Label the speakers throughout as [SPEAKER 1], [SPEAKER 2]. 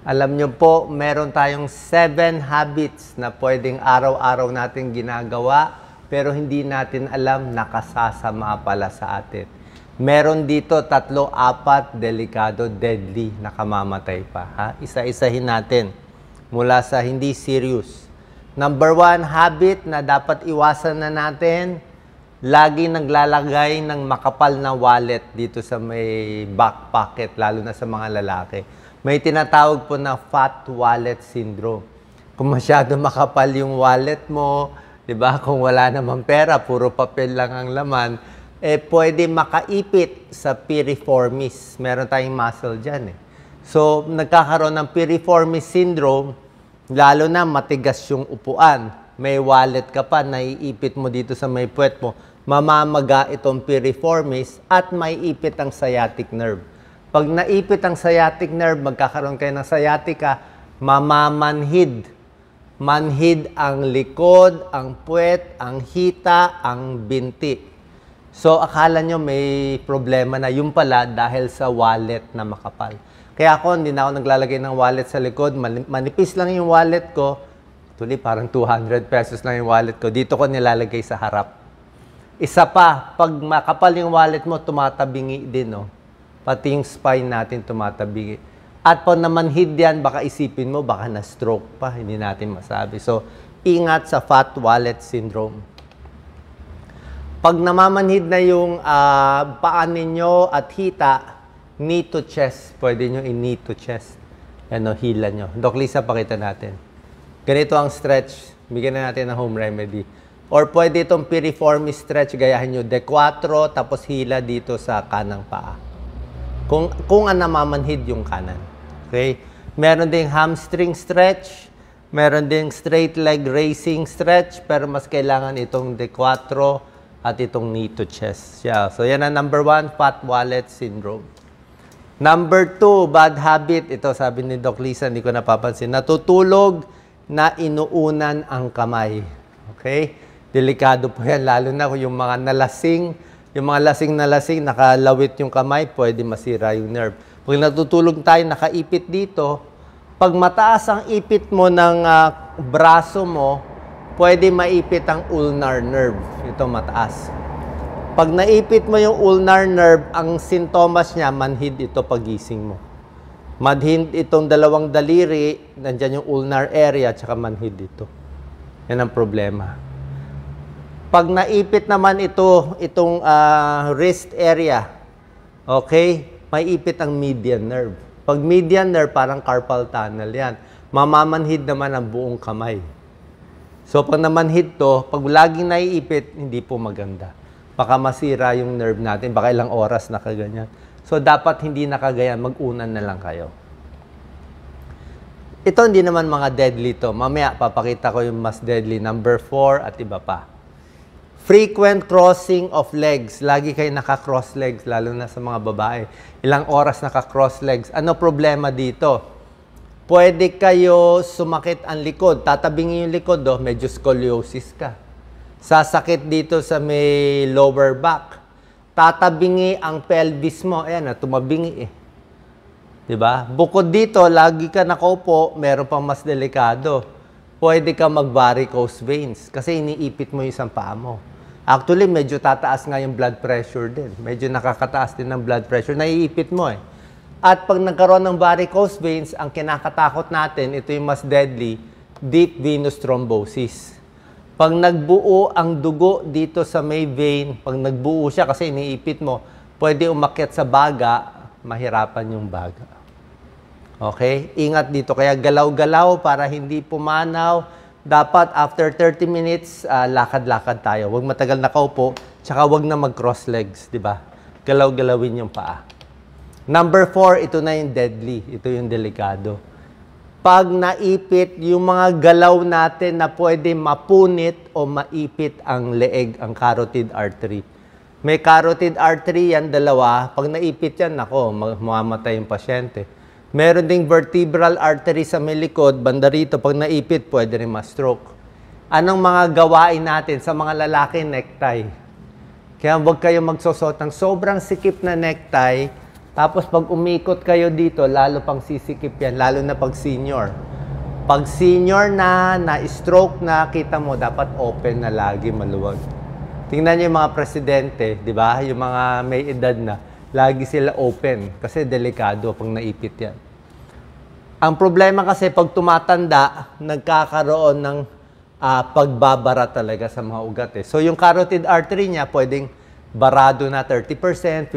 [SPEAKER 1] Alam nyo po, meron tayong 7 habits na pwedeng araw-araw natin ginagawa pero hindi natin alam nakasasama pala sa atin. Meron dito tatlo, apat, delikado, deadly, nakamamatay pa. Ha? Isa-isahin natin mula sa hindi serious. Number one, habit na dapat iwasan na natin, lagi naglalagay ng makapal na wallet dito sa may back pocket, lalo na sa mga lalaki. May tinatawag po na fat wallet syndrome. Kung masyado makapal yung wallet mo, di ba? Kung wala namang pera, puro papel lang ang laman, eh pwede makaipit sa piriformis. Meron tayong muscle dyan eh. So, nagkakaroon ng piriformis syndrome, lalo na matigas yung upuan. May wallet ka pa, naiipit mo dito sa may puwet mo mamamaga itong piriformis at may ipit ang sciatic nerve. Pag naipit ang sciatic nerve, magkakaroon kayo ng sciatica, mamamanhid. Manhid ang likod, ang puwet, ang hita, ang binti. So, akala nyo may problema na yung pala dahil sa wallet na makapal. Kaya ako, hindi na ako naglalagay ng wallet sa likod. Manipis lang yung wallet ko. Tuli, parang 200 pesos lang yung wallet ko. Dito ko nilalagay sa harap. Isa pa, pag makapal yung wallet mo, tumatabingi din, no? Pati yung spine natin tumatabingi. At pag namanhid yan, baka isipin mo, baka na-stroke pa, hindi natin masabi. So, ingat sa fat wallet syndrome. Pag namamanhid na yung uh, paan ninyo at hita, knee to chest, pwede nyo i-knee to chest. Ano, hila nyo. Doc Lisa, pakita natin. Ganito ang stretch. Bigyan na natin ng home remedy Or pwede itong piriform stretch, gayahin nyo de 4, tapos hila dito sa kanang paa. Kung, kung ang namamanhid yung kanan. Okay? Meron ding hamstring stretch, meron ding straight leg raising stretch, pero mas kailangan itong de 4 at itong knee to chest. Yeah. So yan ang number one, fat wallet syndrome. Number two, bad habit. Ito sabi ni Doc Lisa, hindi ko napapansin. Natutulog na inuunan ang kamay. Okay? delikado po yan, lalo na yung mga nalasing, yung mga lasing na lasing, nakalawit yung kamay, pwede masira yung nerve. Pag natutulog tayo, nakaipit dito, pag mataas ang ipit mo ng uh, braso mo, pwede maipit ang ulnar nerve. Ito mataas. Pag naipit mo yung ulnar nerve, ang sintomas niya, manhid ito pagising mo. Manhid itong dalawang daliri, nandyan yung ulnar area, tsaka manhid ito. Yan ang problema. Pag naipit naman ito, itong uh, wrist area, okay, may ipit ang median nerve. Pag median nerve, parang carpal tunnel yan. Mamamanhid naman ang buong kamay. So, pag namanhid to, pag laging naiipit, hindi po maganda. Baka masira yung nerve natin, baka ilang oras nakaganyan. So, dapat hindi nakagayan, mag-unan na lang kayo. Ito hindi naman mga deadly to. Mamaya papakita ko yung mas deadly, number 4 at iba pa. Frequent crossing of legs. Lagi kayo naka-cross legs, lalo na sa mga babae. Ilang oras naka-cross legs. Ano problema dito? Pwede kayo sumakit ang likod. Tatabingin yung likod, oh, medyo scoliosis ka. Sasakit dito sa may lower back. Tatabingi ang pelvis mo. Ayan, ah, tumabingi eh. 'di ba? Bukod dito, lagi ka nakaupo, meron pang mas delikado. Pwede ka mag varicose veins kasi iniipit mo 'yung isang paa mo. Actually, medyo tataas nga yung blood pressure din. Medyo nakakataas din ng blood pressure. Naiipit mo eh. At pag nagkaroon ng varicose veins, ang kinakatakot natin, ito yung mas deadly, deep venous thrombosis. Pag nagbuo ang dugo dito sa may vein, pag nagbuo siya kasi iniipit mo, pwede umakyat sa baga, mahirapan yung baga. Okay? Ingat dito. Kaya galaw-galaw para hindi pumanaw, dapat after 30 minutes, uh, lakad-lakad tayo. Huwag matagal nakaupo, tsaka huwag na mag-cross legs, di ba? Galaw-galawin yung paa. Number four, ito na yung deadly. Ito yung delikado. Pag naipit yung mga galaw natin na pwede mapunit o maipit ang leeg, ang carotid artery. May carotid artery yan, dalawa. Pag naipit yan, nako, mamamatay yung pasyente Meron ding vertebral artery sa may likod, banda rito, pag naipit, pwede rin ma-stroke. Anong mga gawain natin sa mga lalaki necktie? Kaya huwag kayong magsusot ng sobrang sikip na necktie, tapos pag umikot kayo dito, lalo pang sisikip yan, lalo na pag senior. Pag senior na, na-stroke na, kita mo, dapat open na lagi, maluwag. Tingnan niyo yung mga presidente, di ba? Yung mga may edad na lagi sila open kasi delikado pag naipit yan. Ang problema kasi pag tumatanda, nagkakaroon ng uh, pagbabara talaga sa mga ugat. Eh. So yung carotid artery niya pwedeng barado na 30%, 50%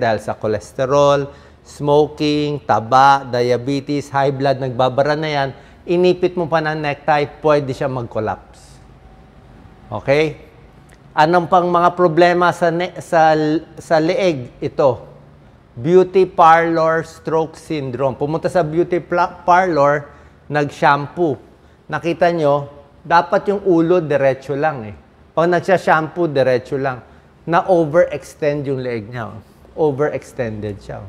[SPEAKER 1] dahil sa cholesterol, smoking, taba, diabetes, high blood, nagbabara na yan. Inipit mo pa ng necktie, pwede siya mag-collapse. Okay? Anong pang mga problema sa, ne- sa, sa leeg? Ito, beauty parlor stroke syndrome. Pumunta sa beauty parlor, nag-shampoo. Nakita nyo, dapat yung ulo diretso lang eh. Pag nagsha-shampoo, diretso lang. Na-overextend yung leeg niya. Oh. Overextended siya. Oh.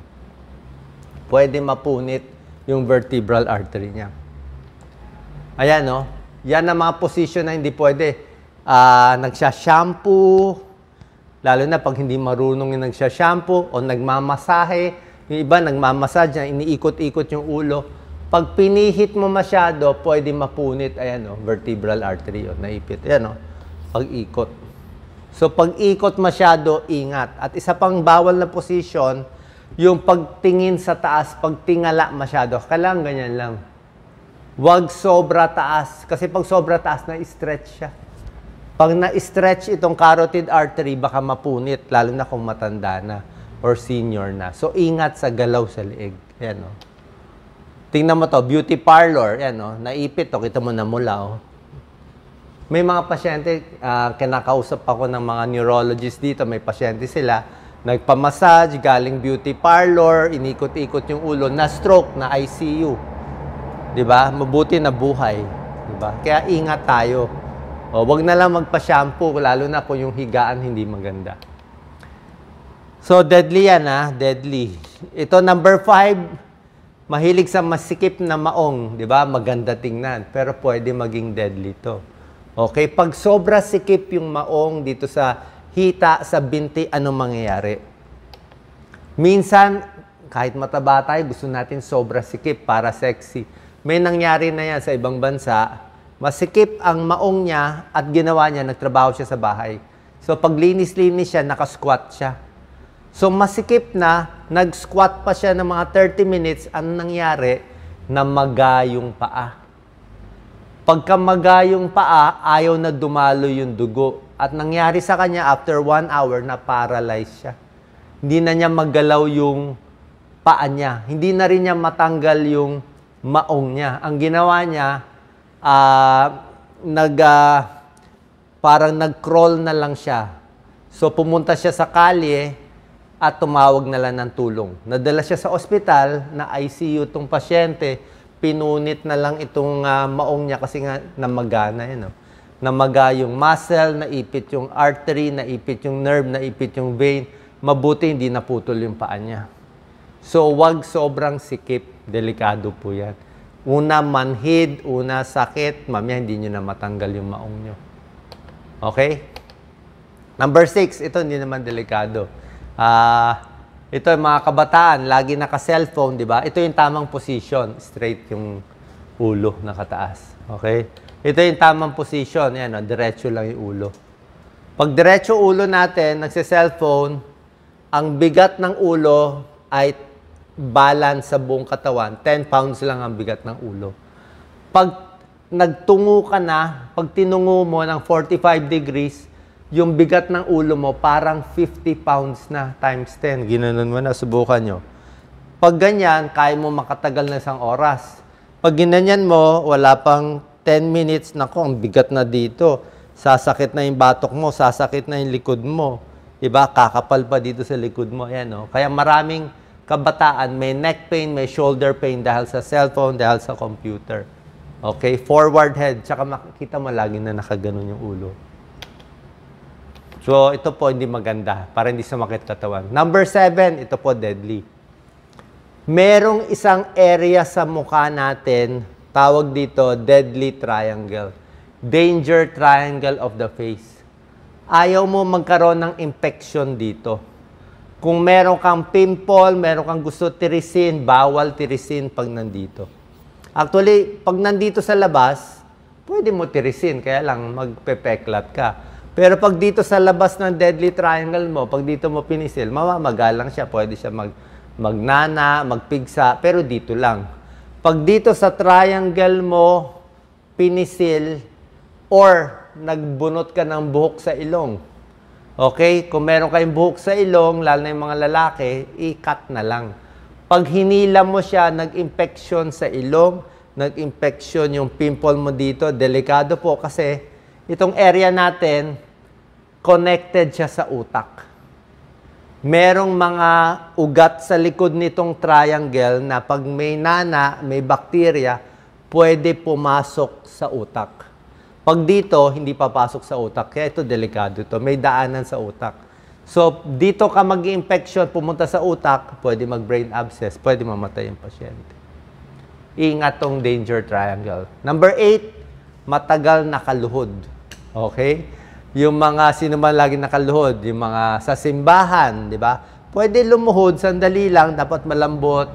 [SPEAKER 1] Pwede mapunit yung vertebral artery niya. Ayan, no? Oh. Yan ang mga position na hindi pwede uh, nagsha-shampoo, lalo na pag hindi marunong yung nagsha-shampoo o nagmamasahe. Yung iba nagmamassage na iniikot-ikot yung ulo. Pag pinihit mo masyado, pwede mapunit, ayan o, oh, vertebral artery o, oh, naipit. Ayan o, oh, pag-ikot. So pag ikot masyado, ingat. At isa pang bawal na position, yung pagtingin sa taas, pagtingala masyado. Kailangan ganyan lang. Huwag sobra taas. Kasi pag sobra taas, na-stretch siya. Pag na-stretch itong carotid artery, baka mapunit, lalo na kung matanda na or senior na. So, ingat sa galaw sa leeg. Yan, oh. Tingnan mo to, beauty parlor, yan, oh. Naipit, oh. Kita mo na mula, oh. May mga pasyente, uh, kinakausap ako ng mga neurologist dito. May pasyente sila, nagpamassage, galing beauty parlor, inikot-ikot yung ulo, na stroke, na ICU. 'Di ba? Mabuti na buhay, 'di ba? Kaya ingat tayo. O, oh, wag na lang magpa-shampoo, lalo na kung yung higaan hindi maganda. So, deadly yan ha, ah, deadly. Ito, number five, mahilig sa masikip na maong, di ba? Maganda tingnan, pero pwede maging deadly to. Okay, pag sobra sikip yung maong dito sa hita, sa binti, anong mangyayari? Minsan, kahit mataba tayo, gusto natin sobra sikip para sexy. May nangyari na yan sa ibang bansa, Masikip ang maong niya at ginawa niya, nagtrabaho siya sa bahay. So paglinis-linis siya, nakasquat siya. So masikip na, nag-squat pa siya ng mga 30 minutes, ang nangyari, namaga yung paa. Pagka magayong paa, ayaw na dumalo yung dugo. At nangyari sa kanya, after one hour, na paralyze siya. Hindi na niya magalaw yung paa niya. Hindi na rin niya matanggal yung maong niya. Ang ginawa niya, uh, nag uh, parang nag-crawl na lang siya. So pumunta siya sa kalye at tumawag na lang ng tulong. Nadala siya sa ospital na ICU tong pasyente. Pinunit na lang itong uh, maong niya kasi nga namagana yun. Eh, no? Namaga yung muscle, naipit yung artery, naipit yung nerve, naipit yung vein. Mabuti hindi naputol yung paa niya. So wag sobrang sikip. Delikado po yan. Una manhid, una sakit, mamaya hindi nyo na matanggal yung maong nyo. Okay? Number six, ito hindi naman delikado. Ah... Uh, ito yung mga kabataan, lagi naka-cellphone, di ba? Ito yung tamang position. Straight yung ulo, nakataas. Okay? Ito yung tamang position. Yan, oh, diretso lang yung ulo. Pag diretso ulo natin, nagse-cellphone, ang bigat ng ulo ay balance sa buong katawan, 10 pounds lang ang bigat ng ulo. Pag nagtungo ka na, pag tinungo mo ng 45 degrees, yung bigat ng ulo mo parang 50 pounds na times 10. Ginanon mo na, subukan nyo. Pag ganyan, kaya mo makatagal na isang oras. Pag ginanyan mo, wala pang 10 minutes, nako, ang bigat na dito. Sasakit na yung batok mo, sasakit na yung likod mo. Diba? Kakapal pa dito sa likod mo. Yan, no? Oh. Kaya maraming kabataan, may neck pain, may shoulder pain dahil sa cellphone, dahil sa computer. Okay? Forward head. Tsaka makikita mo lagi na nakaganon yung ulo. So, ito po hindi maganda para hindi sumakit katawan. Number seven, ito po deadly. Merong isang area sa mukha natin, tawag dito deadly triangle. Danger triangle of the face. Ayaw mo magkaroon ng infection dito kung meron kang pimple, meron kang gusto tirisin, bawal tirisin pag nandito. Actually, pag nandito sa labas, pwede mo tirisin, kaya lang magpepeklat ka. Pero pag dito sa labas ng deadly triangle mo, pag dito mo pinisil, mamamagalang siya, pwede siya mag, magnana, magpigsa, pero dito lang. Pag dito sa triangle mo, pinisil, or nagbunot ka ng buhok sa ilong, Okay? Kung meron kayong buhok sa ilong, lalo na yung mga lalaki, i-cut na lang. Pag hinila mo siya, nag-infection sa ilong, nag-infection yung pimple mo dito, delikado po kasi itong area natin, connected siya sa utak. Merong mga ugat sa likod nitong triangle na pag may nana, may bakterya, pwede pumasok sa utak. Pag dito, hindi papasok sa utak. Kaya ito, delikado to. May daanan sa utak. So, dito ka mag-infection, pumunta sa utak, pwede mag-brain abscess, pwede mamatay ang pasyente. Ingat tong danger triangle. Number eight, matagal nakaluhod. Okay? Yung mga sino man lagi nakaluhod, yung mga sa simbahan, di ba? Pwede lumuhod, sandali lang, dapat malambot.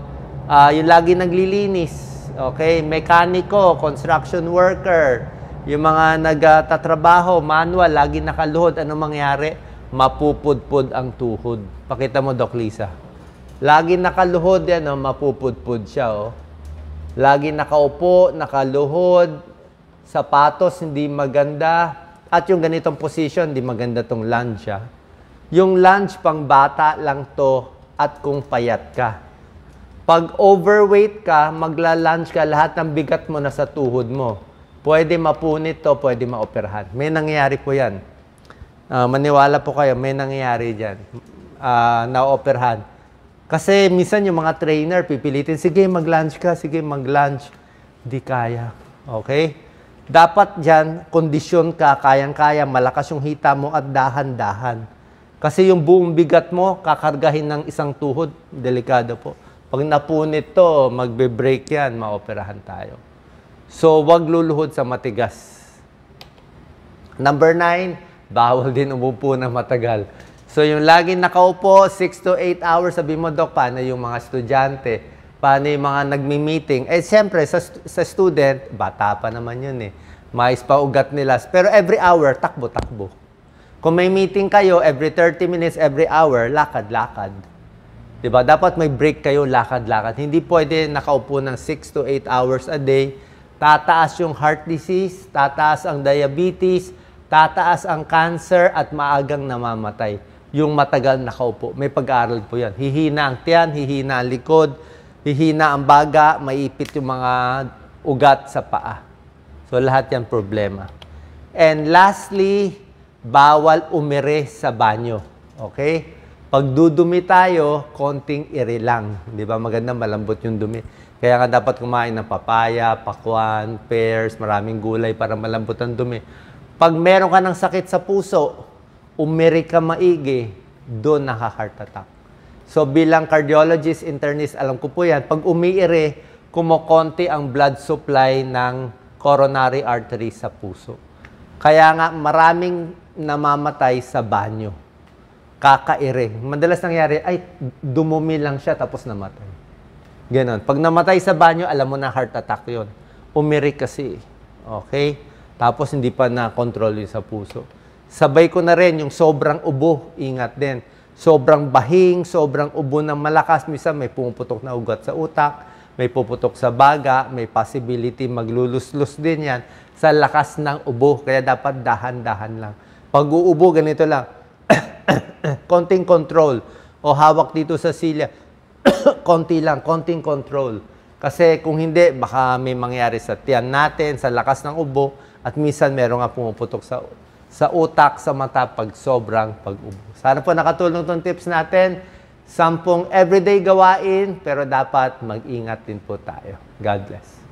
[SPEAKER 1] Uh, yung lagi naglilinis, okay? Mekaniko, construction worker, yung mga nagtatrabaho, manual, lagi nakaluhod, anong mangyari? Mapupudpud ang tuhod. Pakita mo, Doc Lisa. Lagi nakaluhod yan, oh, mapupudpud siya. Oh. Lagi nakaupo, nakaluhod, sapatos hindi maganda, at yung ganitong position, hindi maganda tong lunge. Ah. Yung lunch, pang bata lang to at kung payat ka. Pag overweight ka, magla lunch ka, lahat ng bigat mo nasa tuhod mo Pwede mapunit to, pwede maoperahan. May nangyayari po yan. Uh, maniwala po kayo, may nangyayari dyan. Uh, naoperahan. Kasi minsan yung mga trainer, pipilitin, sige mag-lunch ka, sige mag-lunch. Di kaya. Okay? Dapat dyan, kondisyon ka, kayang-kaya, malakas yung hita mo at dahan-dahan. Kasi yung buong bigat mo, kakargahin ng isang tuhod, delikado po. Pag napunit to, magbe-break yan, maoperahan tayo. So, wag luluhod sa matigas. Number nine, bawal din umupo na matagal. So, yung laging nakaupo, 6 to 8 hours, sabi mo, Dok, paano yung mga estudyante? Paano yung mga nagmi-meeting? Eh, siyempre, sa, sa student, bata pa naman yun eh. Mais pa ugat nila. Pero every hour, takbo, takbo. Kung may meeting kayo, every 30 minutes, every hour, lakad, lakad. Diba? Dapat may break kayo, lakad, lakad. Hindi pwede nakaupo ng 6 to 8 hours a day Tataas yung heart disease, tataas ang diabetes, tataas ang cancer at maagang namamatay. Yung matagal nakaupo. May pag-aaral po yan. Hihina ang tiyan, hihina ang likod, hihina ang baga, maipit yung mga ugat sa paa. So lahat yan problema. And lastly, bawal umire sa banyo. Okay? Pag dudumi tayo, konting ire lang. Di ba? Maganda malambot yung dumi. Kaya nga dapat kumain ng papaya, pakwan, pears, maraming gulay para malambot ang dumi. Pag meron ka ng sakit sa puso, umiri ka maigi, doon naka-heart attack. So bilang cardiologist, internist, alam ko po yan, pag umiire, kumokonti ang blood supply ng coronary artery sa puso. Kaya nga maraming namamatay sa banyo. Kakaire. Madalas nangyari, ay dumumi lang siya tapos namatay. Ganon. Pag namatay sa banyo, alam mo na heart attack yon. Umiri kasi. Okay? Tapos hindi pa na-control yun sa puso. Sabay ko na rin yung sobrang ubo. Ingat din. Sobrang bahing, sobrang ubo ng malakas. Misa may pumuputok na ugat sa utak, may puputok sa baga, may possibility magluluslus din yan sa lakas ng ubo. Kaya dapat dahan-dahan lang. Pag uubo, ganito lang. Konting control. O hawak dito sa silya konti lang, konting control. Kasi kung hindi, baka may mangyari sa tiyan natin, sa lakas ng ubo, at minsan meron nga pumuputok sa, sa utak, sa mata, pag sobrang pag-ubo. Sana po nakatulong itong tips natin. Sampung everyday gawain, pero dapat mag-ingat din po tayo. God bless.